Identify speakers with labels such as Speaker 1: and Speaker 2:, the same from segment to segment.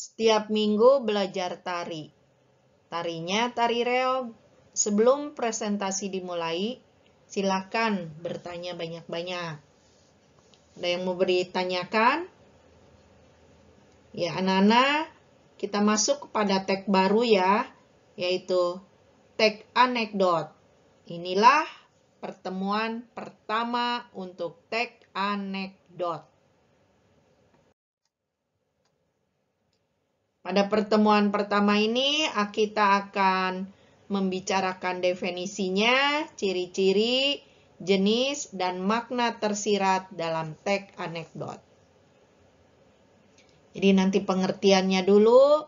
Speaker 1: Setiap minggu belajar tari. Tarinya tari reog. Sebelum presentasi dimulai, silakan bertanya banyak-banyak. Ada yang mau beri tanyakan? Ya, anak-anak, kita masuk kepada tag baru ya, yaitu tag anekdot. Inilah pertemuan pertama untuk tag anekdot. Pada pertemuan pertama ini ah, kita akan membicarakan definisinya, ciri-ciri, jenis, dan makna tersirat dalam teks anekdot. Jadi nanti pengertiannya dulu,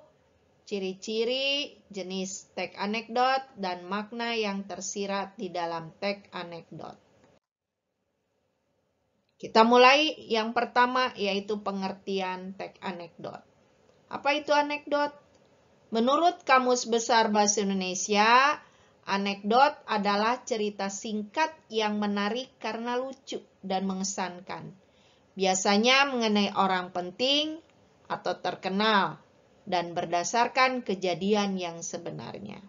Speaker 1: ciri-ciri, jenis teks anekdot, dan makna yang tersirat di dalam teks anekdot. Kita mulai yang pertama yaitu pengertian teks anekdot. Apa itu anekdot? Menurut Kamus Besar Bahasa Indonesia, anekdot adalah cerita singkat yang menarik karena lucu dan mengesankan. Biasanya mengenai orang penting atau terkenal dan berdasarkan kejadian yang sebenarnya.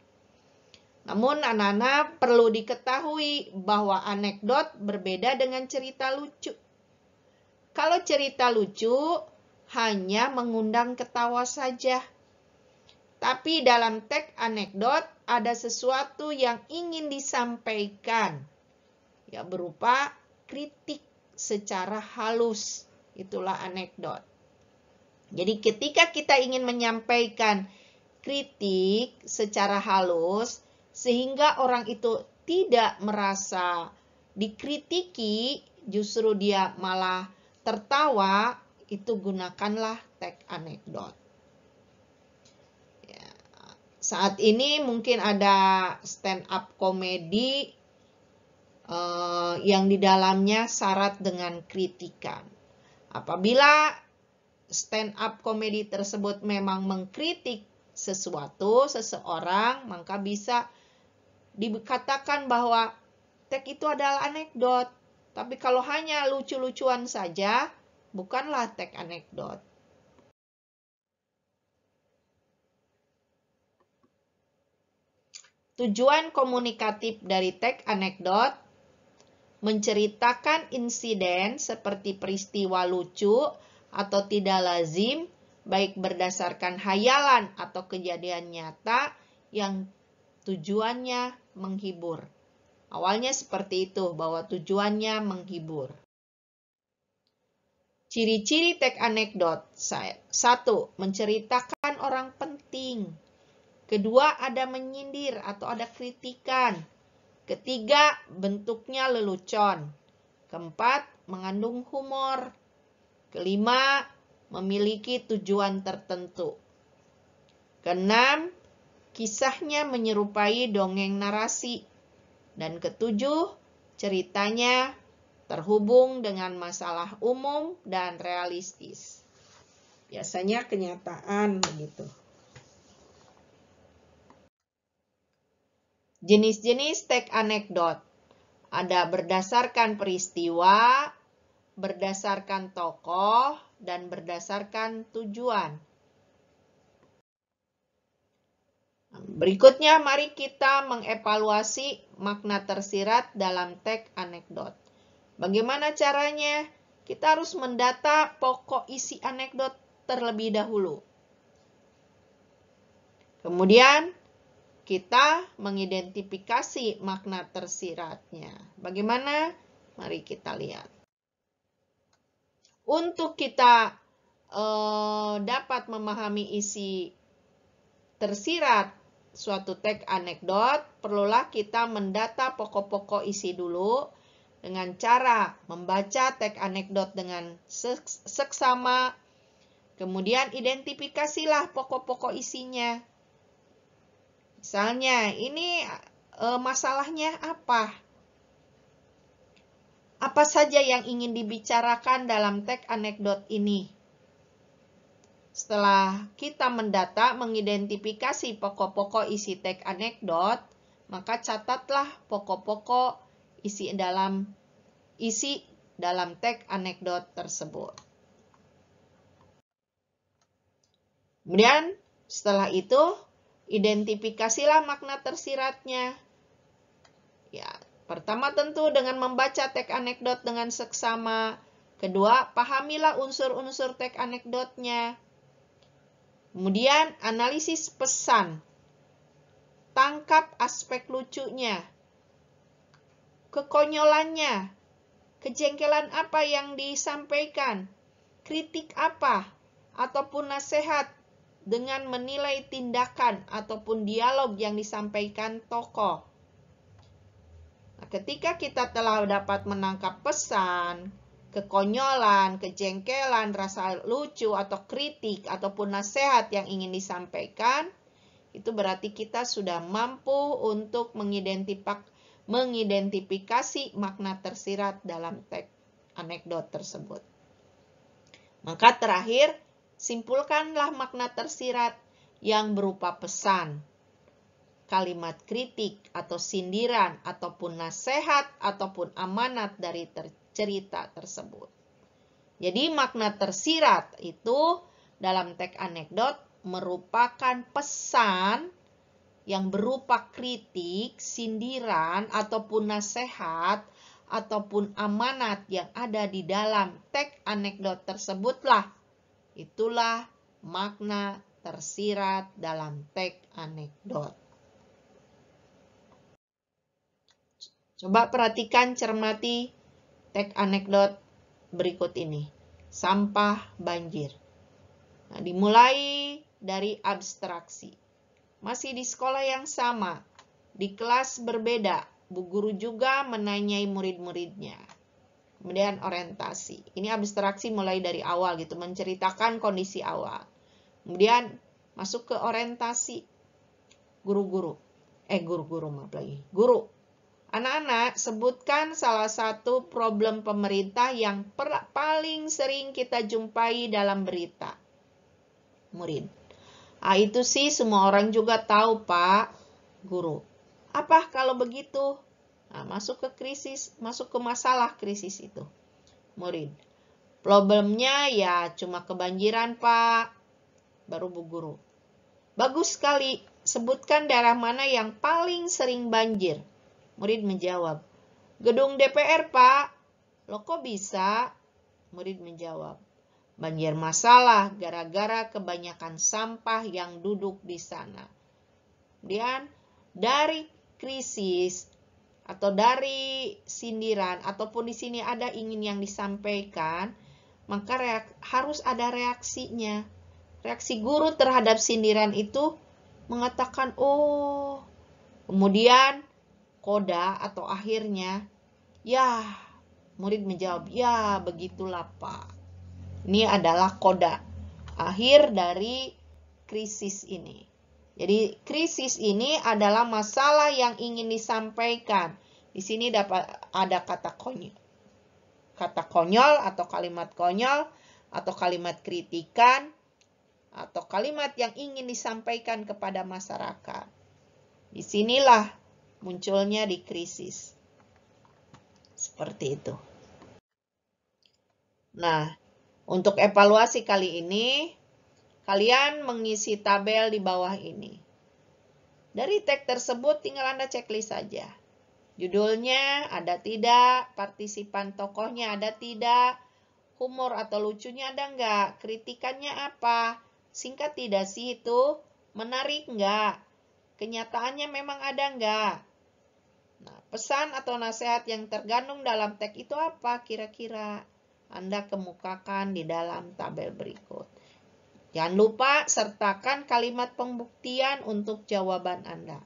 Speaker 1: Namun anak-anak perlu diketahui bahwa anekdot berbeda dengan cerita lucu. Kalau cerita lucu, hanya mengundang ketawa saja. Tapi dalam teks anekdot ada sesuatu yang ingin disampaikan. Ya berupa kritik secara halus. Itulah anekdot. Jadi ketika kita ingin menyampaikan kritik secara halus sehingga orang itu tidak merasa dikritiki, justru dia malah tertawa, itu gunakanlah tag anekdot. Ya. Saat ini mungkin ada stand up komedi eh, yang di dalamnya syarat dengan kritikan. Apabila stand up komedi tersebut memang mengkritik sesuatu, seseorang, maka bisa dikatakan bahwa tag itu adalah anekdot. Tapi kalau hanya lucu-lucuan saja, bukanlah tag anekdot. Tujuan komunikatif dari tag anekdot menceritakan insiden seperti peristiwa lucu atau tidak lazim, baik berdasarkan hayalan atau kejadian nyata yang tujuannya menghibur. Awalnya seperti itu, bahwa tujuannya menghibur. Ciri-ciri tag anekdot. Satu, menceritakan orang penting. Kedua, ada menyindir atau ada kritikan. Ketiga, bentuknya lelucon. Keempat, mengandung humor. Kelima, memiliki tujuan tertentu. Keenam, kisahnya menyerupai dongeng narasi. Dan ketujuh, ceritanya terhubung dengan masalah umum dan realistis. Biasanya kenyataan begitu. Jenis-jenis tag anekdot. Ada berdasarkan peristiwa, berdasarkan tokoh, dan berdasarkan tujuan. Berikutnya, mari kita mengevaluasi makna tersirat dalam tag anekdot. Bagaimana caranya? Kita harus mendata pokok isi anekdot terlebih dahulu. Kemudian, kita mengidentifikasi makna tersiratnya. Bagaimana? Mari kita lihat. Untuk kita eh, dapat memahami isi tersirat suatu teks anekdot, perlulah kita mendata pokok-pokok isi dulu, dengan cara membaca teks anekdot dengan seksama, kemudian identifikasilah pokok-pokok isinya. Misalnya, ini e, masalahnya apa? Apa saja yang ingin dibicarakan dalam teks anekdot ini? Setelah kita mendata mengidentifikasi pokok-pokok isi teks anekdot, maka catatlah pokok-pokok isi dalam isi dalam tag anekdot tersebut. Kemudian setelah itu identifikasilah makna tersiratnya. Ya, pertama tentu dengan membaca tag anekdot dengan seksama. Kedua, pahamilah unsur-unsur tag anekdotnya. Kemudian analisis pesan. Tangkap aspek lucunya kekonyolannya, kejengkelan apa yang disampaikan, kritik apa, ataupun nasihat dengan menilai tindakan ataupun dialog yang disampaikan tokoh. Nah, ketika kita telah dapat menangkap pesan, kekonyolan, kejengkelan, rasa lucu atau kritik ataupun nasihat yang ingin disampaikan, itu berarti kita sudah mampu untuk mengidentifikasi mengidentifikasi makna tersirat dalam teks anekdot tersebut. Maka terakhir, simpulkanlah makna tersirat yang berupa pesan, kalimat kritik atau sindiran ataupun nasihat ataupun amanat dari ter cerita tersebut. Jadi makna tersirat itu dalam teks anekdot merupakan pesan yang berupa kritik, sindiran, ataupun nasihat, ataupun amanat yang ada di dalam teks anekdot tersebutlah. Itulah makna tersirat dalam teks anekdot. Coba perhatikan cermati teks anekdot berikut ini. Sampah banjir. Nah, dimulai dari abstraksi masih di sekolah yang sama, di kelas berbeda. Bu guru juga menanyai murid-muridnya. Kemudian orientasi. Ini abstraksi mulai dari awal gitu, menceritakan kondisi awal. Kemudian masuk ke orientasi guru-guru. Eh guru-guru maaf lagi. Guru. Anak-anak, sebutkan salah satu problem pemerintah yang paling sering kita jumpai dalam berita. Murid. Ah, itu sih semua orang juga tahu, Pak. Guru. Apa kalau begitu? Nah, masuk ke krisis, masuk ke masalah krisis itu. Murid. Problemnya ya cuma kebanjiran, Pak. Baru Bu Guru. Bagus sekali. Sebutkan daerah mana yang paling sering banjir? Murid menjawab. Gedung DPR, Pak. Lo kok bisa? Murid menjawab Banjir masalah gara-gara kebanyakan sampah yang duduk di sana. Kemudian dari krisis atau dari sindiran ataupun di sini ada ingin yang disampaikan, maka reak, harus ada reaksinya. Reaksi guru terhadap sindiran itu mengatakan oh. Kemudian koda atau akhirnya ya murid menjawab ya begitulah Pak. Ini adalah koda akhir dari krisis ini. Jadi krisis ini adalah masalah yang ingin disampaikan. Di sini dapat ada kata konyol. Kata konyol atau kalimat konyol atau kalimat kritikan atau kalimat yang ingin disampaikan kepada masyarakat. Disinilah munculnya di krisis. Seperti itu. Nah, untuk evaluasi kali ini, kalian mengisi tabel di bawah ini. Dari tag tersebut tinggal Anda checklist saja. Judulnya ada tidak, partisipan tokohnya ada tidak, humor atau lucunya ada enggak, kritikannya apa, singkat tidak sih itu, menarik enggak, kenyataannya memang ada enggak. Nah, pesan atau nasihat yang tergandung dalam tag itu apa kira-kira? Anda kemukakan di dalam tabel berikut. Jangan lupa sertakan kalimat pembuktian untuk jawaban Anda.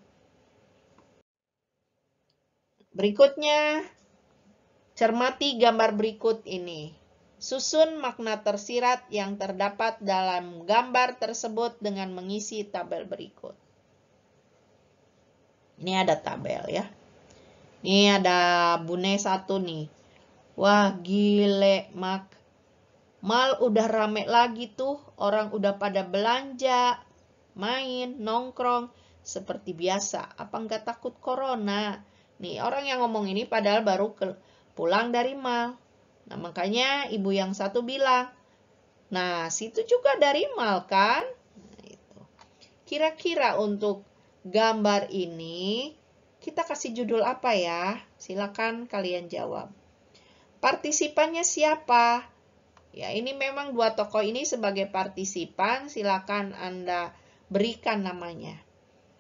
Speaker 1: Berikutnya, cermati gambar berikut ini. Susun makna tersirat yang terdapat dalam gambar tersebut dengan mengisi tabel berikut. Ini ada tabel ya. Ini ada bune satu nih. Wah gile mak. Mal udah rame lagi tuh, orang udah pada belanja, main, nongkrong, seperti biasa. Apa nggak takut corona? Nih orang yang ngomong ini padahal baru ke, pulang dari mal. Nah makanya ibu yang satu bilang, nah situ juga dari mal kan? Nah, Kira-kira nah, untuk gambar ini kita kasih judul apa ya? Silakan kalian jawab. Partisipannya siapa? Ya, ini memang dua tokoh ini sebagai partisipan, silakan Anda berikan namanya.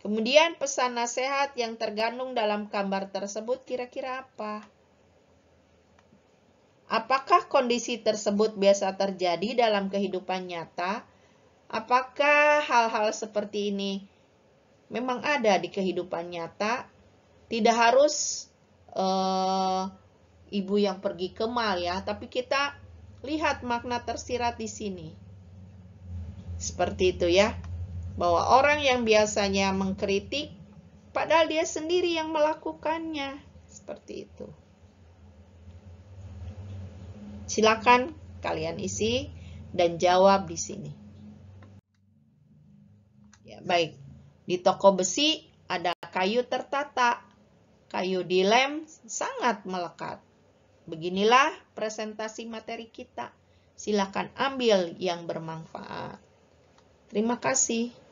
Speaker 1: Kemudian pesan nasihat yang tergantung dalam gambar tersebut kira-kira apa? Apakah kondisi tersebut biasa terjadi dalam kehidupan nyata? Apakah hal-hal seperti ini memang ada di kehidupan nyata? Tidak harus eh, ibu yang pergi ke mal ya, tapi kita lihat makna tersirat di sini. Seperti itu ya. Bahwa orang yang biasanya mengkritik padahal dia sendiri yang melakukannya. Seperti itu. Silakan kalian isi dan jawab di sini. Ya, baik. Di toko besi ada kayu tertata. Kayu dilem sangat melekat. Beginilah presentasi materi kita. silakan ambil yang bermanfaat. Terima kasih.